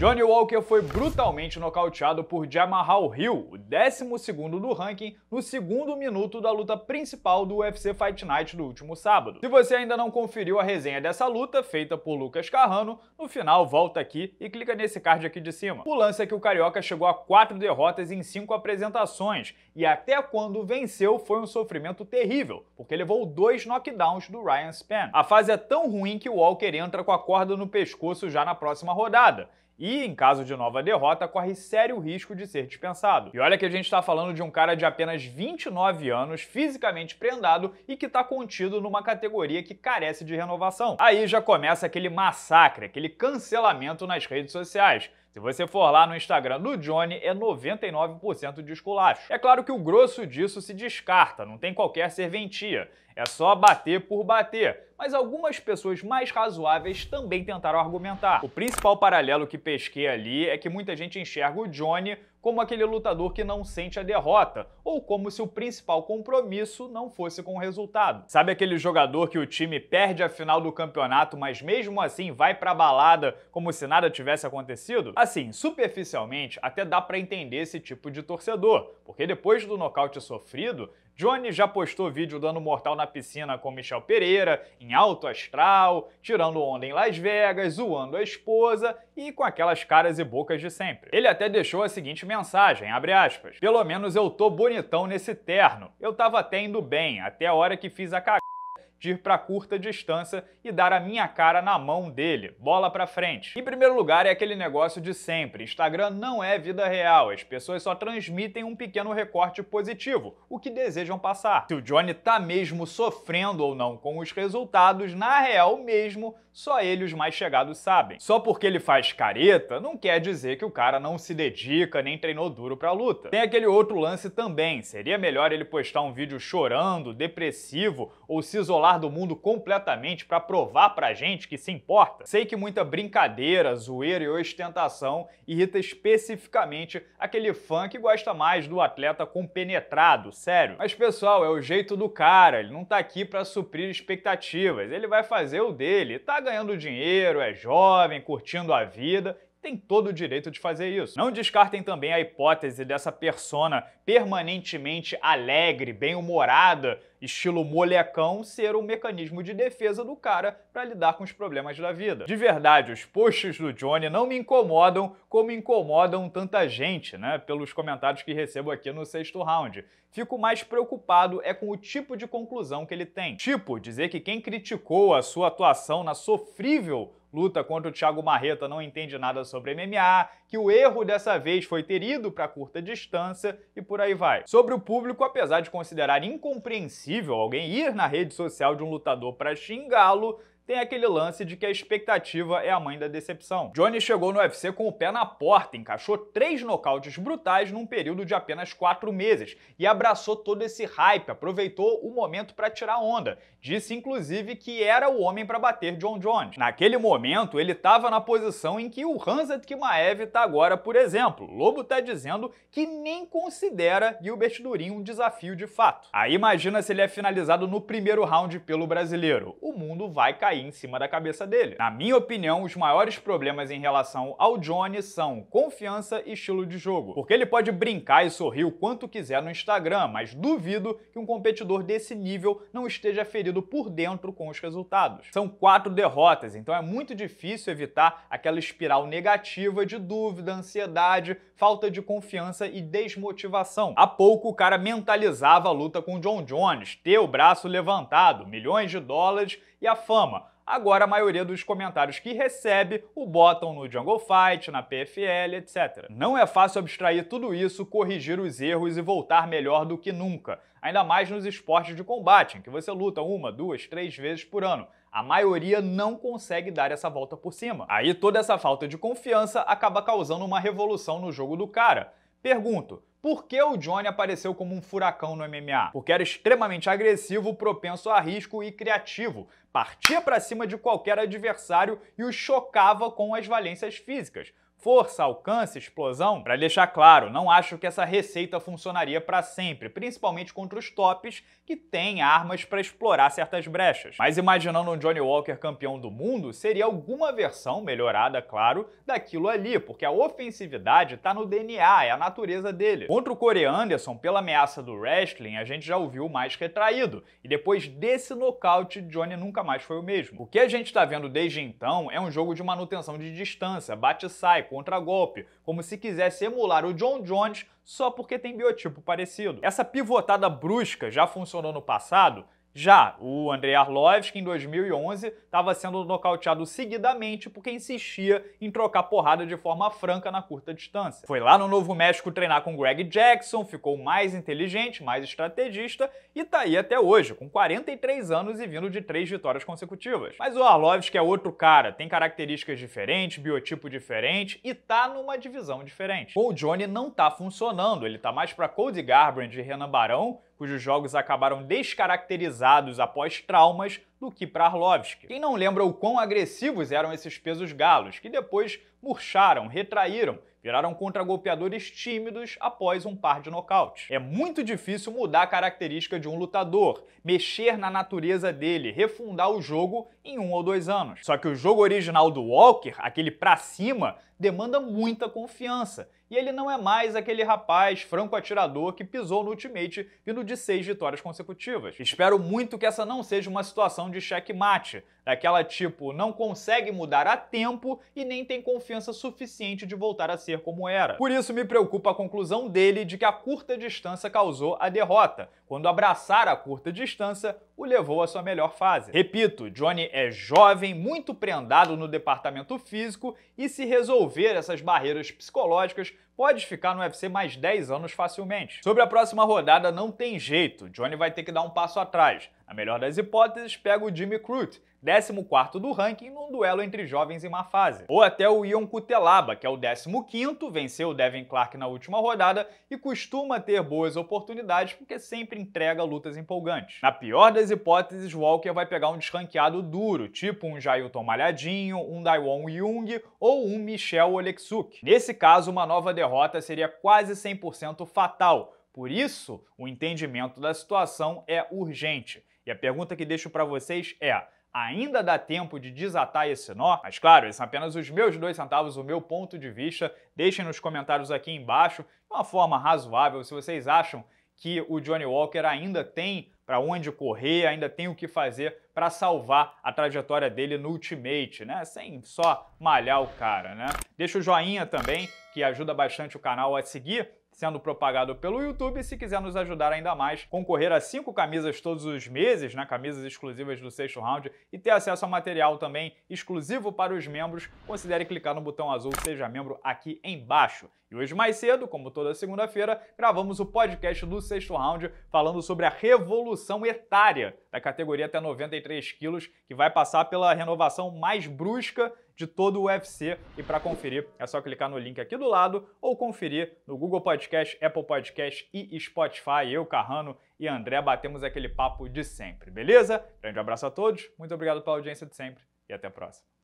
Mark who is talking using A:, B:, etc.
A: Johnny Walker foi brutalmente nocauteado por Jamahal Hill, o 12º do ranking, no segundo minuto da luta principal do UFC Fight Night do último sábado. Se você ainda não conferiu a resenha dessa luta, feita por Lucas Carrano, no final volta aqui e clica nesse card aqui de cima. O lance é que o Carioca chegou a quatro derrotas em cinco apresentações, e até quando venceu foi um sofrimento terrível, porque levou dois knockdowns do Ryan Spann. A fase é tão ruim que o Walker entra com a corda no pescoço já na próxima rodada, e, em caso de nova derrota, corre sério risco de ser dispensado. E olha que a gente está falando de um cara de apenas 29 anos, fisicamente prendado e que está contido numa categoria que carece de renovação. Aí já começa aquele massacre, aquele cancelamento nas redes sociais. Se você for lá no Instagram do Johnny, é 99% de esculacho. É claro que o grosso disso se descarta, não tem qualquer serventia. É só bater por bater. Mas algumas pessoas mais razoáveis também tentaram argumentar. O principal paralelo que pesquei ali é que muita gente enxerga o Johnny como aquele lutador que não sente a derrota, ou como se o principal compromisso não fosse com o resultado. Sabe aquele jogador que o time perde a final do campeonato, mas mesmo assim vai pra balada como se nada tivesse acontecido? Assim, superficialmente até dá para entender esse tipo de torcedor, porque depois do nocaute sofrido, Johnny já postou vídeo dando mortal na piscina com Michel Pereira, em alto astral, tirando onda em Las Vegas, zoando a esposa e com aquelas caras e bocas de sempre. Ele até deixou a seguinte mensagem, abre aspas, pelo menos eu tô bonitão nesse terno, eu tava até indo bem, até a hora que fiz a cagada de ir para curta distância e dar a minha cara na mão dele. Bola para frente. Em primeiro lugar, é aquele negócio de sempre. Instagram não é vida real. As pessoas só transmitem um pequeno recorte positivo, o que desejam passar. Se o Johnny tá mesmo sofrendo ou não com os resultados, na real mesmo só ele os mais chegados sabem. Só porque ele faz careta não quer dizer que o cara não se dedica nem treinou duro pra luta. Tem aquele outro lance também, seria melhor ele postar um vídeo chorando, depressivo ou se isolar do mundo completamente para provar pra gente que se importa? Sei que muita brincadeira, zoeira e ostentação irrita especificamente aquele fã que gosta mais do atleta compenetrado, sério. Mas pessoal, é o jeito do cara, ele não tá aqui para suprir expectativas, ele vai fazer o dele, tá ganhando dinheiro, é jovem, curtindo a vida tem todo o direito de fazer isso. Não descartem também a hipótese dessa persona permanentemente alegre, bem-humorada, estilo molecão, ser um mecanismo de defesa do cara para lidar com os problemas da vida. De verdade, os posts do Johnny não me incomodam como incomodam tanta gente, né? Pelos comentários que recebo aqui no sexto round. Fico mais preocupado é com o tipo de conclusão que ele tem. Tipo, dizer que quem criticou a sua atuação na sofrível luta contra o Thiago Marreta não entende nada sobre MMA, que o erro dessa vez foi ter ido para curta distância e por aí vai. Sobre o público, apesar de considerar incompreensível alguém ir na rede social de um lutador para xingá-lo, tem aquele lance de que a expectativa é a mãe da decepção. Johnny chegou no UFC com o pé na porta, encaixou três nocautes brutais num período de apenas quatro meses e abraçou todo esse hype, aproveitou o momento para tirar onda. Disse inclusive que era o homem para bater John Jones. Naquele momento, ele estava na posição em que o Hanzat Kimaev está agora, por exemplo. Lobo está dizendo que nem considera Gilbert Durin um desafio de fato. Aí imagina se ele é finalizado no primeiro round pelo brasileiro. O mundo vai cair cair em cima da cabeça dele. Na minha opinião, os maiores problemas em relação ao Johnny são confiança e estilo de jogo, porque ele pode brincar e sorrir o quanto quiser no Instagram, mas duvido que um competidor desse nível não esteja ferido por dentro com os resultados. São quatro derrotas, então é muito difícil evitar aquela espiral negativa de dúvida, ansiedade, falta de confiança e desmotivação. Há pouco o cara mentalizava a luta com John Jones, ter o braço levantado, milhões de dólares e a fama. Agora a maioria dos comentários que recebe o botam no Jungle Fight, na PFL, etc. Não é fácil abstrair tudo isso, corrigir os erros e voltar melhor do que nunca, ainda mais nos esportes de combate, em que você luta uma, duas, três vezes por ano. A maioria não consegue dar essa volta por cima. Aí toda essa falta de confiança acaba causando uma revolução no jogo do cara. Pergunto, por que o Johnny apareceu como um furacão no MMA? Porque era extremamente agressivo, propenso a risco e criativo. Partia para cima de qualquer adversário e o chocava com as valências físicas força, alcance, explosão? Para deixar claro, não acho que essa receita funcionaria para sempre, principalmente contra os tops que têm armas para explorar certas brechas. Mas imaginando um Johnny Walker campeão do mundo, seria alguma versão melhorada, claro, daquilo ali, porque a ofensividade está no DNA, é a natureza dele. Contra o Corey Anderson, pela ameaça do wrestling, a gente já ouviu mais retraído, e depois desse nocaute, Johnny nunca mais foi o mesmo. O que a gente está vendo desde então é um jogo de manutenção de distância, bate-sai, contra-golpe, como se quisesse emular o John Jones só porque tem biotipo parecido. Essa pivotada brusca já funcionou no passado já o Andrei Arlovski, em 2011, estava sendo nocauteado seguidamente porque insistia em trocar porrada de forma franca na curta distância. Foi lá no Novo México treinar com Greg Jackson, ficou mais inteligente, mais estrategista e tá aí até hoje, com 43 anos e vindo de três vitórias consecutivas. Mas o Arlovski é outro cara, tem características diferentes, biotipo diferente e tá numa divisão diferente. o Johnny não tá funcionando, ele tá mais para Cody Garbrandt e Renan Barão, cujos jogos acabaram descaracterizando após traumas do que para Arlovski. Quem não lembra o quão agressivos eram esses pesos galos, que depois murcharam, retraíram, viraram contra-golpeadores tímidos após um par de nocaute. É muito difícil mudar a característica de um lutador, mexer na natureza dele, refundar o jogo em um ou dois anos. Só que o jogo original do Walker, aquele pra cima, demanda muita confiança. E ele não é mais aquele rapaz franco atirador que pisou no Ultimate vindo de seis vitórias consecutivas. Espero muito que essa não seja uma situação de checkmate, daquela né, tipo não consegue mudar a tempo e nem tem confiança suficiente de voltar a ser como era. Por isso me preocupa a conclusão dele de que a curta distância causou a derrota, quando abraçar a curta distância o levou à sua melhor fase. Repito, Johnny é jovem, muito prendado no departamento físico e se resolver essas barreiras psicológicas pode ficar no UFC mais 10 anos facilmente. Sobre a próxima rodada não tem jeito, Johnny vai ter que dar um passo atrás na melhor das hipóteses, pega o Jimmy Crute, 14 quarto do ranking num duelo entre jovens em má fase. Ou até o Ion Cutelaba, que é o 15 quinto, venceu o Devin Clark na última rodada e costuma ter boas oportunidades porque sempre entrega lutas empolgantes. Na pior das hipóteses, Walker vai pegar um desranqueado duro, tipo um Jailton Malhadinho, um Daiwon Jung ou um Michel Oleksuk. Nesse caso, uma nova derrota seria quase 100% fatal, por isso, o entendimento da situação é urgente. E a pergunta que deixo para vocês é: ainda dá tempo de desatar esse nó? Mas claro, esses são apenas os meus dois centavos, o meu ponto de vista. Deixem nos comentários aqui embaixo, de uma forma razoável, se vocês acham que o Johnny Walker ainda tem para onde correr, ainda tem o que fazer para salvar a trajetória dele no Ultimate, né? Sem só malhar o cara, né? Deixa o joinha também, que ajuda bastante o canal a seguir sendo propagado pelo YouTube. Se quiser nos ajudar ainda mais, concorrer a cinco camisas todos os meses, né, camisas exclusivas do sexto round, e ter acesso a material também exclusivo para os membros, considere clicar no botão azul Seja Membro aqui embaixo. E hoje mais cedo, como toda segunda-feira, gravamos o podcast do sexto round falando sobre a revolução etária da categoria até 93 quilos, que vai passar pela renovação mais brusca de todo o UFC. E para conferir, é só clicar no link aqui do lado ou conferir no Google Podcast, Apple Podcast e Spotify. Eu, Carrano e André batemos aquele papo de sempre, beleza? Grande abraço a todos, muito obrigado pela audiência de sempre e até a próxima.